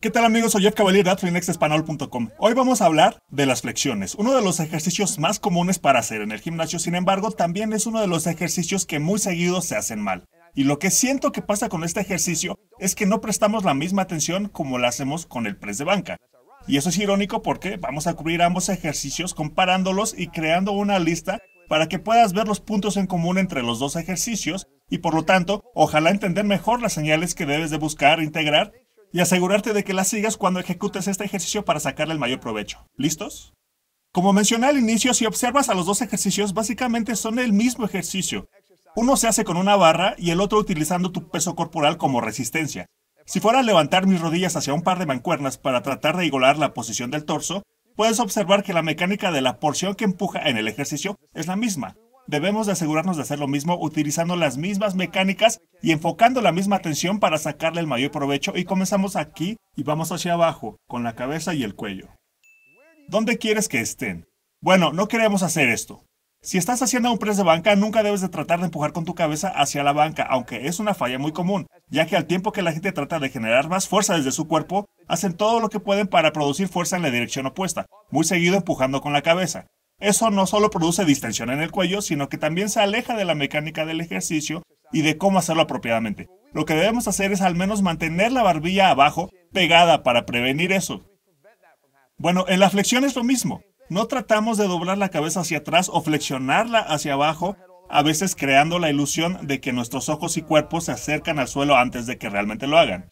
¿Qué tal amigos? Soy Jeff Cavalier de Hoy vamos a hablar de las flexiones, uno de los ejercicios más comunes para hacer en el gimnasio, sin embargo también es uno de los ejercicios que muy seguido se hacen mal. Y lo que siento que pasa con este ejercicio es que no prestamos la misma atención como la hacemos con el press de banca. Y eso es irónico porque vamos a cubrir ambos ejercicios comparándolos y creando una lista para que puedas ver los puntos en común entre los dos ejercicios y por lo tanto, ojalá entender mejor las señales que debes de buscar integrar y asegurarte de que las sigas cuando ejecutes este ejercicio para sacarle el mayor provecho. ¿Listos? Como mencioné al inicio, si observas a los dos ejercicios, básicamente son el mismo ejercicio. Uno se hace con una barra y el otro utilizando tu peso corporal como resistencia. Si fuera a levantar mis rodillas hacia un par de mancuernas para tratar de igualar la posición del torso, puedes observar que la mecánica de la porción que empuja en el ejercicio es la misma debemos de asegurarnos de hacer lo mismo utilizando las mismas mecánicas y enfocando la misma atención para sacarle el mayor provecho y comenzamos aquí y vamos hacia abajo, con la cabeza y el cuello. ¿Dónde quieres que estén? Bueno, no queremos hacer esto. Si estás haciendo un press de banca, nunca debes de tratar de empujar con tu cabeza hacia la banca, aunque es una falla muy común, ya que al tiempo que la gente trata de generar más fuerza desde su cuerpo, hacen todo lo que pueden para producir fuerza en la dirección opuesta, muy seguido empujando con la cabeza. Eso no solo produce distensión en el cuello, sino que también se aleja de la mecánica del ejercicio y de cómo hacerlo apropiadamente. Lo que debemos hacer es al menos mantener la barbilla abajo, pegada, para prevenir eso. Bueno, en la flexión es lo mismo. No tratamos de doblar la cabeza hacia atrás o flexionarla hacia abajo, a veces creando la ilusión de que nuestros ojos y cuerpos se acercan al suelo antes de que realmente lo hagan.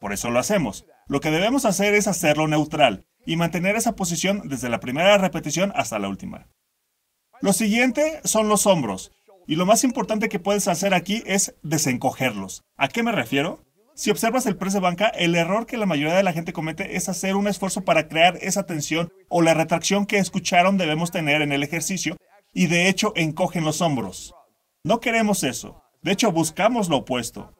Por eso lo hacemos. Lo que debemos hacer es hacerlo neutral, y mantener esa posición desde la primera repetición hasta la última. Lo siguiente son los hombros, y lo más importante que puedes hacer aquí es desencogerlos. ¿A qué me refiero? Si observas el press de banca, el error que la mayoría de la gente comete es hacer un esfuerzo para crear esa tensión o la retracción que escucharon debemos tener en el ejercicio y de hecho encogen los hombros. No queremos eso. De hecho, buscamos lo opuesto.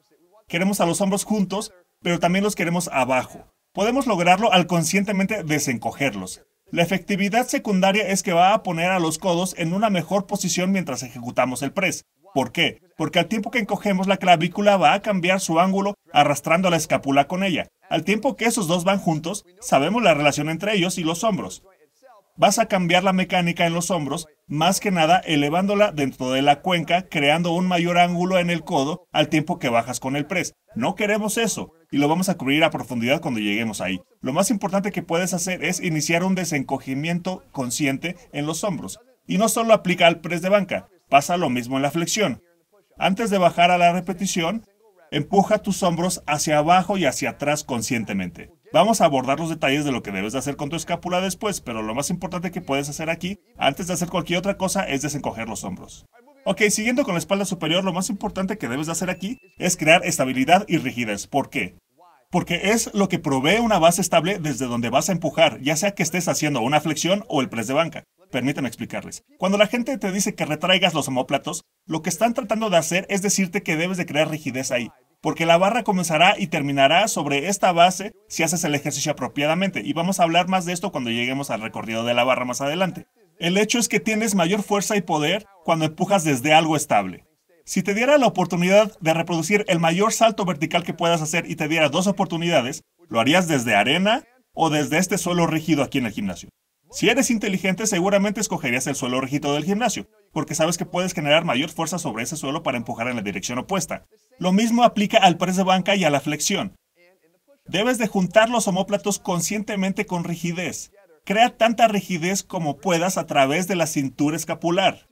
Queremos a los hombros juntos, pero también los queremos abajo podemos lograrlo al conscientemente desencogerlos. La efectividad secundaria es que va a poner a los codos en una mejor posición mientras ejecutamos el press. ¿Por qué? Porque al tiempo que encogemos la clavícula va a cambiar su ángulo arrastrando la escápula con ella. Al tiempo que esos dos van juntos, sabemos la relación entre ellos y los hombros. Vas a cambiar la mecánica en los hombros, más que nada elevándola dentro de la cuenca, creando un mayor ángulo en el codo al tiempo que bajas con el press. No queremos eso y lo vamos a cubrir a profundidad cuando lleguemos ahí. Lo más importante que puedes hacer es iniciar un desencogimiento consciente en los hombros. Y no solo aplica al press de banca, pasa lo mismo en la flexión. Antes de bajar a la repetición, empuja tus hombros hacia abajo y hacia atrás conscientemente. Vamos a abordar los detalles de lo que debes de hacer con tu escápula después, pero lo más importante que puedes hacer aquí, antes de hacer cualquier otra cosa, es desencoger los hombros. Ok, siguiendo con la espalda superior, lo más importante que debes de hacer aquí es crear estabilidad y rigidez. ¿Por qué? Porque es lo que provee una base estable desde donde vas a empujar, ya sea que estés haciendo una flexión o el press de banca. Permítanme explicarles. Cuando la gente te dice que retraigas los homóplatos, lo que están tratando de hacer es decirte que debes de crear rigidez ahí porque la barra comenzará y terminará sobre esta base si haces el ejercicio apropiadamente, y vamos a hablar más de esto cuando lleguemos al recorrido de la barra más adelante. El hecho es que tienes mayor fuerza y poder cuando empujas desde algo estable. Si te diera la oportunidad de reproducir el mayor salto vertical que puedas hacer y te diera dos oportunidades, ¿lo harías desde arena o desde este suelo rígido aquí en el gimnasio? Si eres inteligente, seguramente escogerías el suelo rígido del gimnasio, porque sabes que puedes generar mayor fuerza sobre ese suelo para empujar en la dirección opuesta. Lo mismo aplica al press de banca y a la flexión. Debes de juntar los homóplatos conscientemente con rigidez. Crea tanta rigidez como puedas a través de la cintura escapular,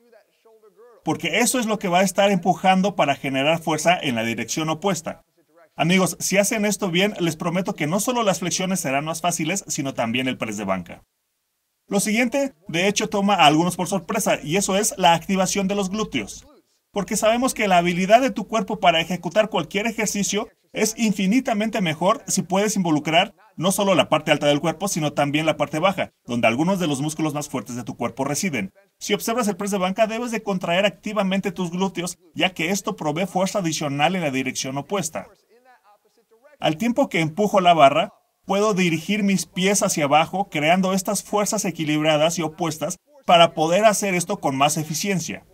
porque eso es lo que va a estar empujando para generar fuerza en la dirección opuesta. Amigos, si hacen esto bien, les prometo que no solo las flexiones serán más fáciles, sino también el press de banca. Lo siguiente, de hecho, toma a algunos por sorpresa, y eso es la activación de los glúteos. Porque sabemos que la habilidad de tu cuerpo para ejecutar cualquier ejercicio es infinitamente mejor si puedes involucrar no solo la parte alta del cuerpo, sino también la parte baja, donde algunos de los músculos más fuertes de tu cuerpo residen. Si observas el press de banca, debes de contraer activamente tus glúteos, ya que esto provee fuerza adicional en la dirección opuesta. Al tiempo que empujo la barra, Puedo dirigir mis pies hacia abajo creando estas fuerzas equilibradas y opuestas para poder hacer esto con más eficiencia.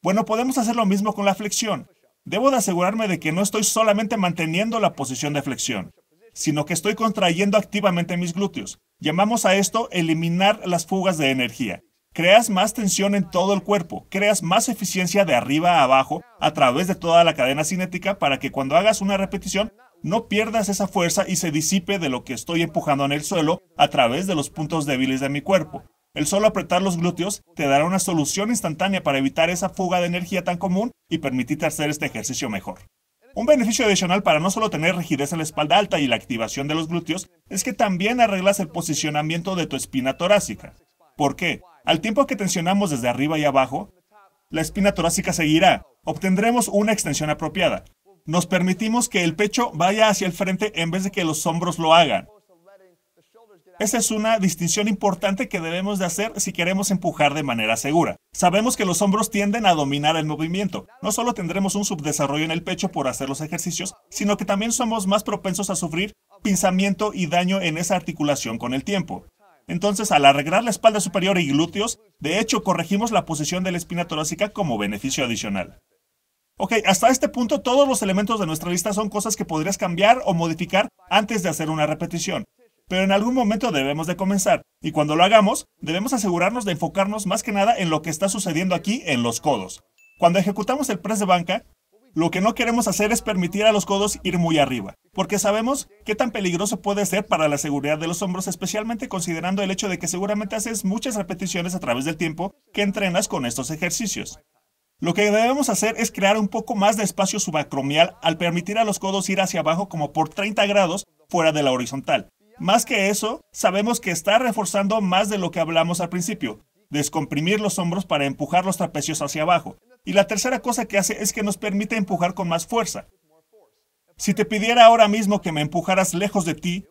Bueno, podemos hacer lo mismo con la flexión. Debo de asegurarme de que no estoy solamente manteniendo la posición de flexión, sino que estoy contrayendo activamente mis glúteos. Llamamos a esto eliminar las fugas de energía. Creas más tensión en todo el cuerpo, creas más eficiencia de arriba a abajo a través de toda la cadena cinética para que cuando hagas una repetición no pierdas esa fuerza y se disipe de lo que estoy empujando en el suelo a través de los puntos débiles de mi cuerpo. El solo apretar los glúteos te dará una solución instantánea para evitar esa fuga de energía tan común y permitirte hacer este ejercicio mejor. Un beneficio adicional para no solo tener rigidez en la espalda alta y la activación de los glúteos es que también arreglas el posicionamiento de tu espina torácica. ¿Por qué? Al tiempo que tensionamos desde arriba y abajo, la espina torácica seguirá. Obtendremos una extensión apropiada. Nos permitimos que el pecho vaya hacia el frente en vez de que los hombros lo hagan. Esa es una distinción importante que debemos de hacer si queremos empujar de manera segura. Sabemos que los hombros tienden a dominar el movimiento. No solo tendremos un subdesarrollo en el pecho por hacer los ejercicios, sino que también somos más propensos a sufrir pinzamiento y daño en esa articulación con el tiempo. Entonces, al arreglar la espalda superior y glúteos, de hecho corregimos la posición de la espina torácica como beneficio adicional. Ok, hasta este punto todos los elementos de nuestra lista son cosas que podrías cambiar o modificar antes de hacer una repetición. Pero en algún momento debemos de comenzar, y cuando lo hagamos, debemos asegurarnos de enfocarnos más que nada en lo que está sucediendo aquí en los codos. Cuando ejecutamos el press de banca, lo que no queremos hacer es permitir a los codos ir muy arriba, porque sabemos qué tan peligroso puede ser para la seguridad de los hombros, especialmente considerando el hecho de que seguramente haces muchas repeticiones a través del tiempo que entrenas con estos ejercicios. Lo que debemos hacer es crear un poco más de espacio subacromial al permitir a los codos ir hacia abajo como por 30 grados fuera de la horizontal. Más que eso, sabemos que está reforzando más de lo que hablamos al principio, descomprimir los hombros para empujar los trapecios hacia abajo. Y la tercera cosa que hace es que nos permite empujar con más fuerza. Si te pidiera ahora mismo que me empujaras lejos de ti,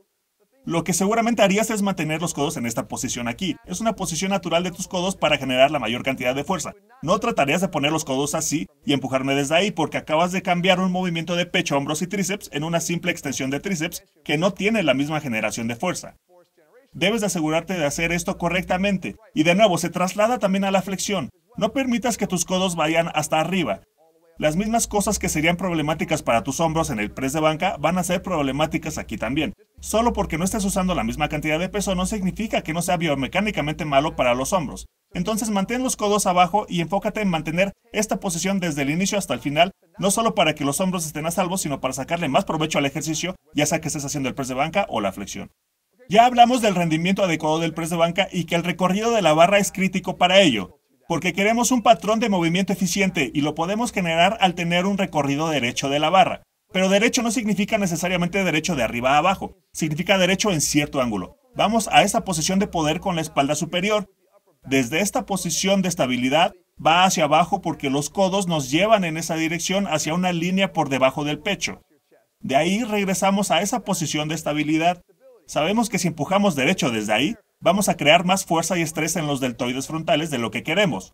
lo que seguramente harías es mantener los codos en esta posición aquí. Es una posición natural de tus codos para generar la mayor cantidad de fuerza. No tratarías de poner los codos así y empujarme desde ahí porque acabas de cambiar un movimiento de pecho, hombros y tríceps en una simple extensión de tríceps que no tiene la misma generación de fuerza. Debes de asegurarte de hacer esto correctamente. Y de nuevo, se traslada también a la flexión. No permitas que tus codos vayan hasta arriba. Las mismas cosas que serían problemáticas para tus hombros en el press de banca van a ser problemáticas aquí también. Solo porque no estés usando la misma cantidad de peso no significa que no sea biomecánicamente malo para los hombros. Entonces mantén los codos abajo y enfócate en mantener esta posición desde el inicio hasta el final, no solo para que los hombros estén a salvo, sino para sacarle más provecho al ejercicio, ya sea que estés haciendo el press de banca o la flexión. Ya hablamos del rendimiento adecuado del press de banca y que el recorrido de la barra es crítico para ello, porque queremos un patrón de movimiento eficiente y lo podemos generar al tener un recorrido derecho de la barra. Pero derecho no significa necesariamente derecho de arriba a abajo, significa derecho en cierto ángulo. Vamos a esa posición de poder con la espalda superior. Desde esta posición de estabilidad va hacia abajo porque los codos nos llevan en esa dirección hacia una línea por debajo del pecho. De ahí regresamos a esa posición de estabilidad. Sabemos que si empujamos derecho desde ahí, vamos a crear más fuerza y estrés en los deltoides frontales de lo que queremos.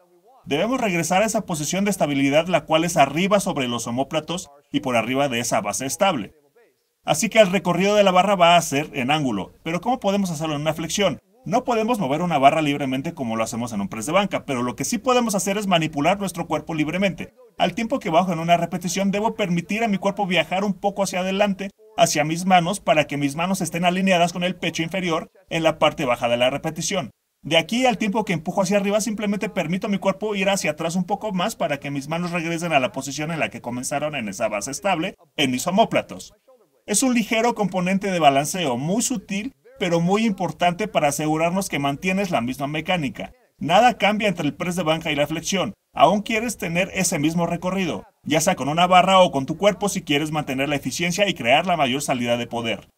Debemos regresar a esa posición de estabilidad la cual es arriba sobre los homóplatos y por arriba de esa base estable. Así que el recorrido de la barra va a ser en ángulo, pero ¿cómo podemos hacerlo en una flexión? No podemos mover una barra libremente como lo hacemos en un press de banca, pero lo que sí podemos hacer es manipular nuestro cuerpo libremente. Al tiempo que bajo en una repetición, debo permitir a mi cuerpo viajar un poco hacia adelante, hacia mis manos, para que mis manos estén alineadas con el pecho inferior en la parte baja de la repetición. De aquí al tiempo que empujo hacia arriba, simplemente permito a mi cuerpo ir hacia atrás un poco más para que mis manos regresen a la posición en la que comenzaron en esa base estable, en mis homóplatos. Es un ligero componente de balanceo, muy sutil, pero muy importante para asegurarnos que mantienes la misma mecánica. Nada cambia entre el press de banca y la flexión. Aún quieres tener ese mismo recorrido, ya sea con una barra o con tu cuerpo si quieres mantener la eficiencia y crear la mayor salida de poder.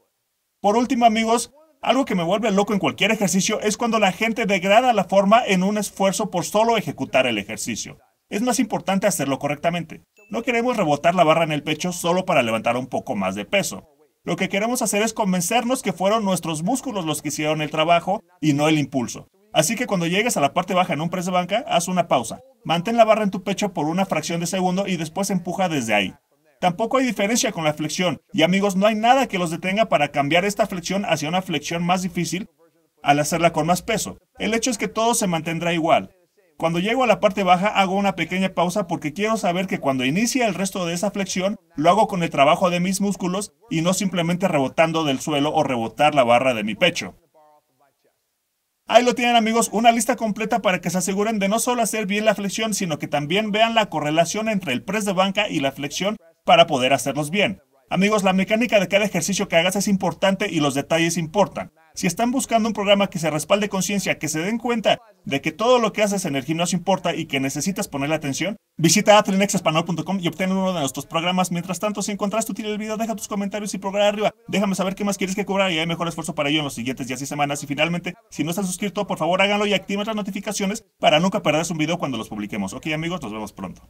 Por último, amigos, algo que me vuelve loco en cualquier ejercicio es cuando la gente degrada la forma en un esfuerzo por solo ejecutar el ejercicio. Es más importante hacerlo correctamente. No queremos rebotar la barra en el pecho solo para levantar un poco más de peso. Lo que queremos hacer es convencernos que fueron nuestros músculos los que hicieron el trabajo y no el impulso. Así que cuando llegues a la parte baja en un press de banca, haz una pausa. Mantén la barra en tu pecho por una fracción de segundo y después empuja desde ahí. Tampoco hay diferencia con la flexión. Y amigos, no hay nada que los detenga para cambiar esta flexión hacia una flexión más difícil al hacerla con más peso. El hecho es que todo se mantendrá igual. Cuando llego a la parte baja hago una pequeña pausa porque quiero saber que cuando inicie el resto de esa flexión lo hago con el trabajo de mis músculos y no simplemente rebotando del suelo o rebotar la barra de mi pecho. Ahí lo tienen amigos, una lista completa para que se aseguren de no solo hacer bien la flexión, sino que también vean la correlación entre el press de banca y la flexión para poder hacerlos bien. Amigos, la mecánica de cada ejercicio que hagas es importante y los detalles importan. Si están buscando un programa que se respalde conciencia, que se den cuenta de que todo lo que haces en el gimnasio importa y que necesitas ponerle atención, visita atlinexespanol.com y obtén uno de nuestros programas. Mientras tanto, si encontraste útil el video, deja tus comentarios y programa arriba. Déjame saber qué más quieres que cobrar y hay mejor esfuerzo para ello en los siguientes días y semanas. Y finalmente, si no estás suscrito, por favor háganlo y activen las notificaciones para nunca perderse un video cuando los publiquemos. Ok amigos, nos vemos pronto.